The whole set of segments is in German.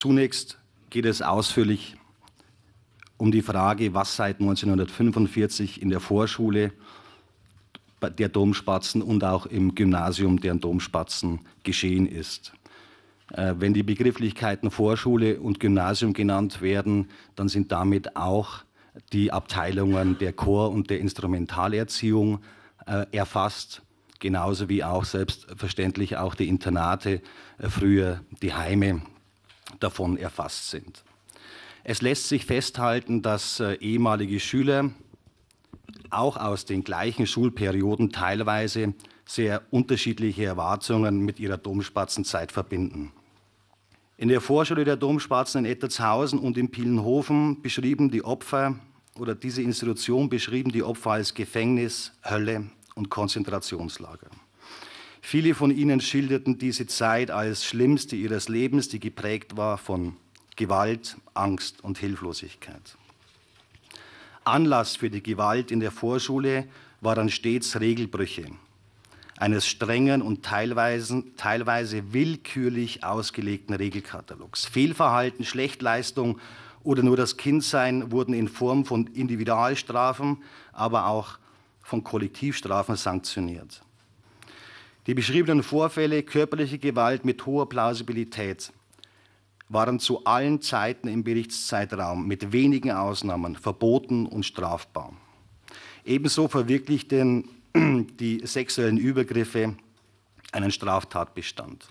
Zunächst geht es ausführlich um die Frage, was seit 1945 in der Vorschule der Domspatzen und auch im Gymnasium der Domspatzen geschehen ist. Äh, wenn die Begrifflichkeiten Vorschule und Gymnasium genannt werden, dann sind damit auch die Abteilungen der Chor- und der Instrumentalerziehung äh, erfasst, genauso wie auch selbstverständlich auch die Internate, äh, früher die Heime davon erfasst sind. Es lässt sich festhalten, dass äh, ehemalige Schüler auch aus den gleichen Schulperioden teilweise sehr unterschiedliche Erwartungen mit ihrer Domspatzenzeit verbinden. In der Vorschule der Domspatzen in Ettertshausen und in Pielenhofen beschrieben die Opfer oder diese Institution beschrieben die Opfer als Gefängnis, Hölle und Konzentrationslager. Viele von ihnen schilderten diese Zeit als schlimmste ihres Lebens, die geprägt war von Gewalt, Angst und Hilflosigkeit. Anlass für die Gewalt in der Vorschule waren stets Regelbrüche eines strengen und teilweise, teilweise willkürlich ausgelegten Regelkatalogs. Fehlverhalten, Schlechtleistung oder nur das Kindsein wurden in Form von Individualstrafen, aber auch von Kollektivstrafen sanktioniert. Die beschriebenen Vorfälle körperliche Gewalt mit hoher Plausibilität waren zu allen Zeiten im Berichtszeitraum mit wenigen Ausnahmen verboten und strafbar. Ebenso verwirklichten die sexuellen Übergriffe einen Straftatbestand.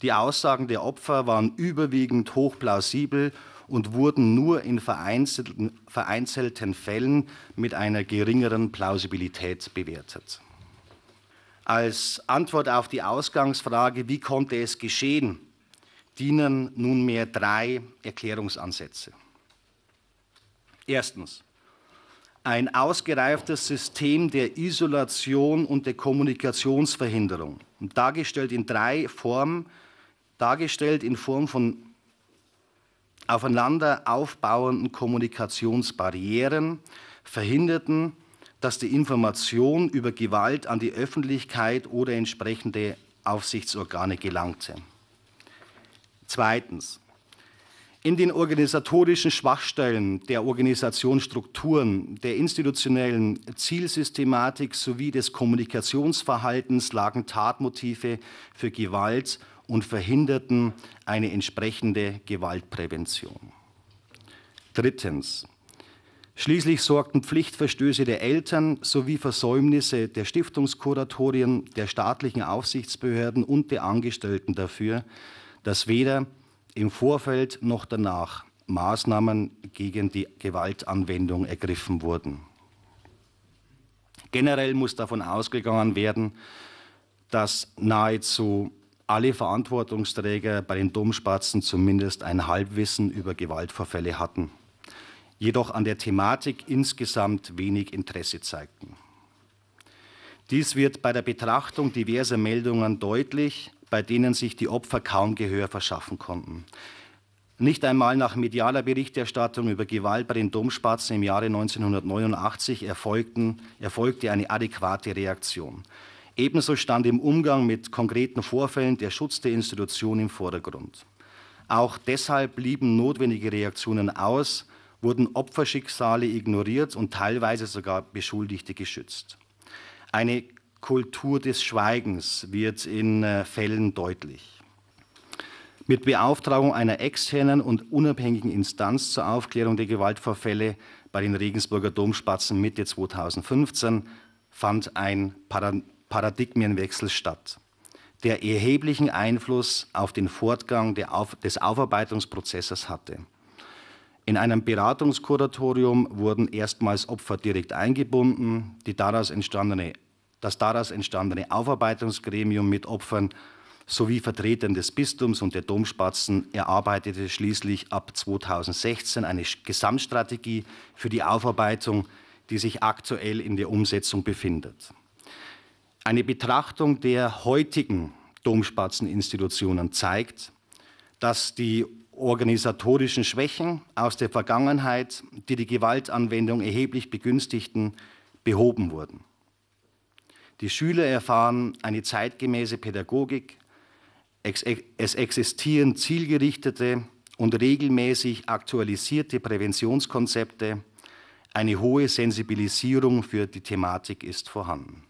Die Aussagen der Opfer waren überwiegend hochplausibel und wurden nur in vereinzelten, vereinzelten Fällen mit einer geringeren Plausibilität bewertet als Antwort auf die Ausgangsfrage, wie konnte es geschehen, dienen nunmehr drei Erklärungsansätze. Erstens, ein ausgereiftes System der Isolation und der Kommunikationsverhinderung, dargestellt in drei Formen, dargestellt in Form von aufeinander aufbauenden Kommunikationsbarrieren, verhinderten dass die Information über Gewalt an die Öffentlichkeit oder entsprechende Aufsichtsorgane gelangte. Zweitens. In den organisatorischen Schwachstellen der Organisationsstrukturen, der institutionellen Zielsystematik sowie des Kommunikationsverhaltens lagen Tatmotive für Gewalt und verhinderten eine entsprechende Gewaltprävention. Drittens. Schließlich sorgten Pflichtverstöße der Eltern sowie Versäumnisse der Stiftungskuratorien, der staatlichen Aufsichtsbehörden und der Angestellten dafür, dass weder im Vorfeld noch danach Maßnahmen gegen die Gewaltanwendung ergriffen wurden. Generell muss davon ausgegangen werden, dass nahezu alle Verantwortungsträger bei den Domspatzen zumindest ein Halbwissen über Gewaltvorfälle hatten jedoch an der Thematik insgesamt wenig Interesse zeigten. Dies wird bei der Betrachtung diverser Meldungen deutlich, bei denen sich die Opfer kaum Gehör verschaffen konnten. Nicht einmal nach medialer Berichterstattung über Gewalt bei den Domspatzen im Jahre 1989 erfolgten, erfolgte eine adäquate Reaktion. Ebenso stand im Umgang mit konkreten Vorfällen der Schutz der Institution im Vordergrund. Auch deshalb blieben notwendige Reaktionen aus, wurden Opferschicksale ignoriert und teilweise sogar Beschuldigte geschützt. Eine Kultur des Schweigens wird in äh, Fällen deutlich. Mit Beauftragung einer externen und unabhängigen Instanz zur Aufklärung der Gewaltvorfälle bei den Regensburger Domspatzen Mitte 2015 fand ein Paradigmenwechsel statt, der erheblichen Einfluss auf den Fortgang des Aufarbeitungsprozesses hatte. In einem Beratungskuratorium wurden erstmals Opfer direkt eingebunden. Daraus das daraus entstandene Aufarbeitungsgremium mit Opfern sowie Vertretern des Bistums und der Domspatzen erarbeitete schließlich ab 2016 eine Gesamtstrategie für die Aufarbeitung, die sich aktuell in der Umsetzung befindet. Eine Betrachtung der heutigen Domspatzeninstitutionen zeigt, dass die organisatorischen Schwächen aus der Vergangenheit, die die Gewaltanwendung erheblich begünstigten, behoben wurden. Die Schüler erfahren eine zeitgemäße Pädagogik, es existieren zielgerichtete und regelmäßig aktualisierte Präventionskonzepte, eine hohe Sensibilisierung für die Thematik ist vorhanden.